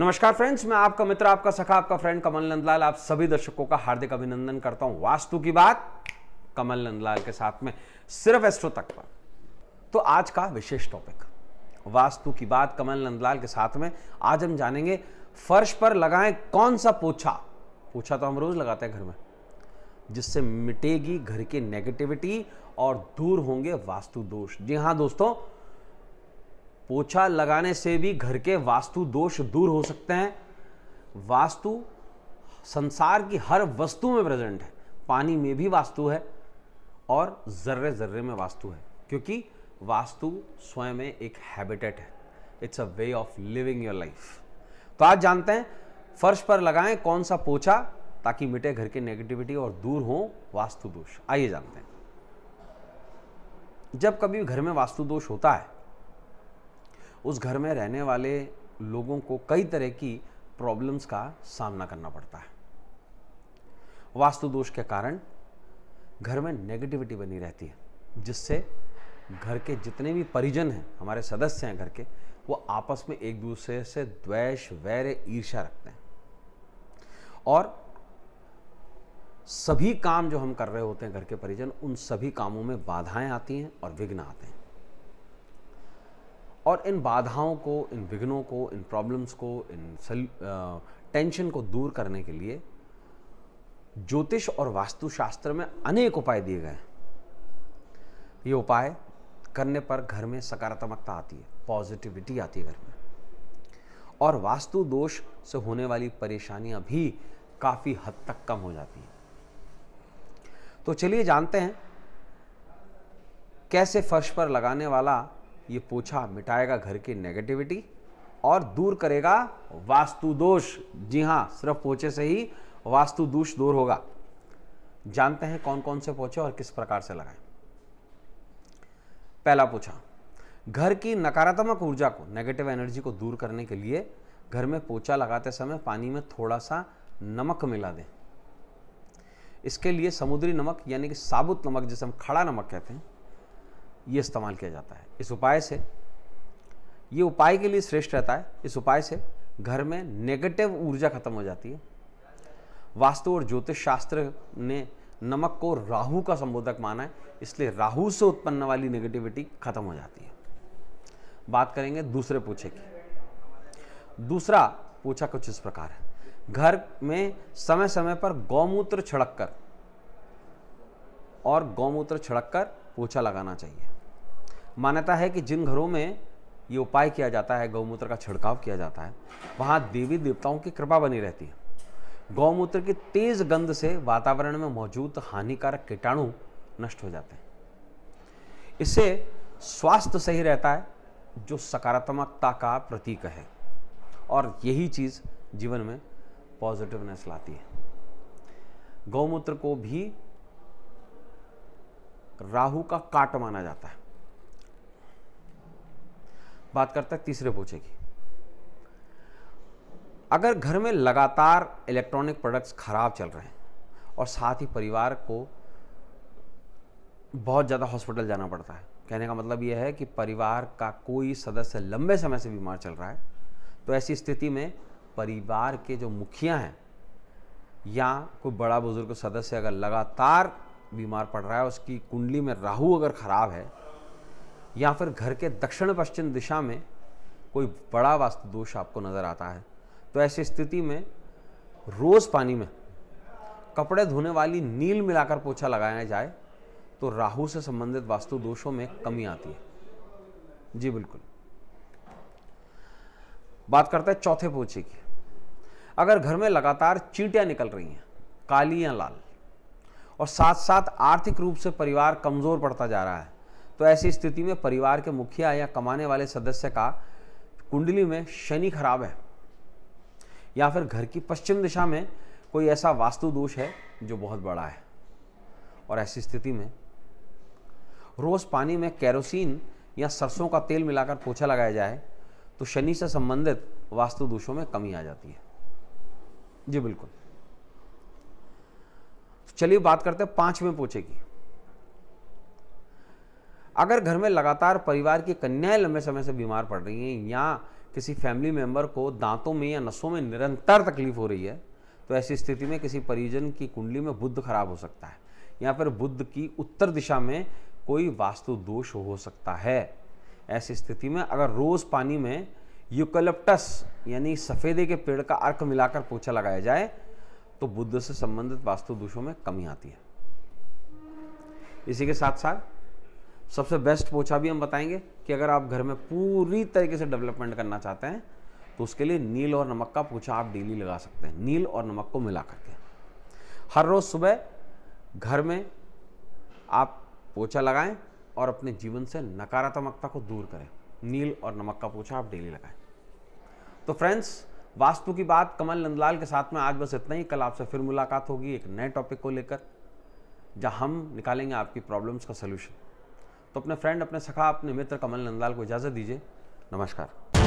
नमस्कार फ्रेंड्स मैं आपका मित्र आपका सखा आपका फ्रेंड कमल नंदलाल आप सभी दर्शकों का हार्दिक अभिनंदन करता हूं वास्तु की बात कमल नंदलाल के साथ में सिर्फ एस्ट्रो तक पर तो आज का विशेष टॉपिक वास्तु की बात कमल नंदलाल के साथ में आज हम जानेंगे फर्श पर लगाएं कौन सा पोछा पोछा तो हम रोज लगाते हैं घर में जिससे मिटेगी घर की नेगेटिविटी और दूर होंगे वास्तु दोष जी हाँ दोस्तों पोछा लगाने से भी घर के वास्तु दोष दूर हो सकते हैं वास्तु संसार की हर वस्तु में प्रेजेंट है पानी में भी वास्तु है और जर्रे जर्रे में वास्तु है क्योंकि वास्तु स्वयं में एक हैबिटेट है it's a way of living your life तो आज जानते हैं फर्श पर लगाएं कौन सा पोछा ताकि मिटे घर के नेगेटिविटी और दूर हो वास्तु दोष आइए जानते हैं जब कभी घर में वास्तु दोष होता है उस घर में रहने वाले लोगों को कई तरह की प्रॉब्लम्स का सामना करना पड़ता है वास्तु दोष के कारण घर में नेगेटिविटी बनी रहती है जिससे घर के जितने भी परिजन हैं हमारे सदस्य हैं घर के वो आपस में एक दूसरे से द्वेष वैर ईर्षा रखते हैं और सभी काम जो हम कर रहे होते हैं घर के परिजन उन सभी कामों में बाधाएं आती हैं और विघ्न आते हैं और इन बाधाओं को इन विघ्नों को इन प्रॉब्लम्स को इन टेंशन को दूर करने के लिए ज्योतिष और वास्तुशास्त्र में अनेक उपाय दिए गए हैं ये उपाय करने पर घर में सकारात्मकता आती है पॉजिटिविटी आती है घर में और वास्तु दोष से होने वाली परेशानियां भी काफ़ी हद तक कम हो जाती हैं तो चलिए जानते हैं कैसे फर्श पर लगाने वाला ये पोछा मिटाएगा घर की नेगेटिविटी और दूर करेगा वास्तु दोष जी हाँ सिर्फ पोछे से ही वास्तु दोष दूर होगा जानते हैं कौन कौन से पोछे और किस प्रकार से लगाएं पहला पोछा घर की नकारात्मक ऊर्जा को नेगेटिव एनर्जी को दूर करने के लिए घर में पोछा लगाते समय पानी में थोड़ा सा नमक मिला दें इसके लिए समुद्री नमक यानी कि साबुत नमक जिसे हम खड़ा नमक कहते हैं ये इस्तेमाल किया जाता है इस उपाय से ये उपाय के लिए श्रेष्ठ रहता है इस उपाय से घर में नेगेटिव ऊर्जा खत्म हो जाती है वास्तु और ज्योतिष शास्त्र ने नमक को राहु का संबोधक माना है इसलिए राहु से उत्पन्न वाली नेगेटिविटी खत्म हो जाती है बात करेंगे दूसरे पूछे की दूसरा पूछा कुछ इस प्रकार है घर में समय समय पर गौमूत्र छिड़क कर और गौमूत्र छिड़क कर पोछा लगाना चाहिए मान्यता है कि जिन घरों में ये उपाय किया जाता है गौमूत्र का छिड़काव किया जाता है वहाँ देवी देवताओं की कृपा बनी रहती है गौमूत्र की तेज गंध से वातावरण में मौजूद हानिकारक कीटाणु नष्ट हो जाते हैं इससे स्वास्थ्य सही रहता है जो सकारात्मकता का प्रतीक है और यही चीज़ जीवन में पॉजिटिवनेस लाती है गौमूत्र को भी राहु का काट माना जाता है बात करता है तीसरे पोछे की अगर घर में लगातार इलेक्ट्रॉनिक प्रोडक्ट्स खराब चल रहे हैं और साथ ही परिवार को बहुत ज़्यादा हॉस्पिटल जाना पड़ता है कहने का मतलब यह है कि परिवार का कोई सदस्य लंबे समय से बीमार चल रहा है तो ऐसी स्थिति में परिवार के जो मुखिया हैं या कोई बड़ा बुजुर्ग सदस्य अगर लगातार बीमार पड़ रहा है उसकी कुंडली में राहु अगर ख़राब है या फिर घर के दक्षिण पश्चिम दिशा में कोई बड़ा वास्तु दोष आपको नज़र आता है तो ऐसी स्थिति में रोज़ पानी में कपड़े धोने वाली नील मिलाकर पोछा लगाया जाए तो राहु से संबंधित वास्तु दोषों में कमी आती है जी बिल्कुल बात करते हैं चौथे पोछे की अगर घर में लगातार चींटियां निकल रही हैं काली या लाल और साथ साथ आर्थिक रूप से परिवार कमज़ोर पड़ता जा रहा है तो ऐसी स्थिति में परिवार के मुखिया या कमाने वाले सदस्य का कुंडली में शनि खराब है या फिर घर की पश्चिम दिशा में कोई ऐसा वास्तु दोष है जो बहुत बड़ा है और ऐसी स्थिति में रोज़ पानी में कैरोसिन या सरसों का तेल मिलाकर पोछा लगाया जाए तो शनि से संबंधित वास्तु दोषों में कमी आ जाती है जी बिल्कुल तो चलिए बात करते हैं पांचवें पोछे की अगर घर में लगातार परिवार की कन्याएं लंबे समय से बीमार पड़ रही हैं या किसी फैमिली मेंबर को दांतों में या नसों में निरंतर तकलीफ हो रही है तो ऐसी स्थिति में किसी परिजन की कुंडली में बुद्ध खराब हो सकता है या फिर बुद्ध की उत्तर दिशा में कोई वास्तु दोष हो सकता है ऐसी स्थिति में अगर रोज़ पानी में यूकलप्टस यानी सफ़ेदे के पेड़ का अर्क मिलाकर पोछा लगाया जाए तो बुद्ध से संबंधित वास्तु दोषों में कमी आती है इसी के साथ साथ सबसे बेस्ट पोछा भी हम बताएंगे कि अगर आप घर में पूरी तरीके से डेवलपमेंट करना चाहते हैं तो उसके लिए नील और नमक का पोछा आप डेली लगा सकते हैं नील और नमक को मिला करके हर रोज़ सुबह घर में आप पोछा लगाएं और अपने जीवन से नकारात्मकता को दूर करें नील और नमक का पोछा आप डेली लगाएं तो फ्रेंड्स वास्तु की बात कमल नंदलाल के साथ में आज बस इतना ही कल आपसे फिर मुलाकात होगी एक नए टॉपिक को लेकर जहां हम निकालेंगे आपकी प्रॉब्लम्स का सलूशन तो अपने फ्रेंड अपने सखा अपने मित्र कमल नंदलाल को इजाज़त दीजिए नमस्कार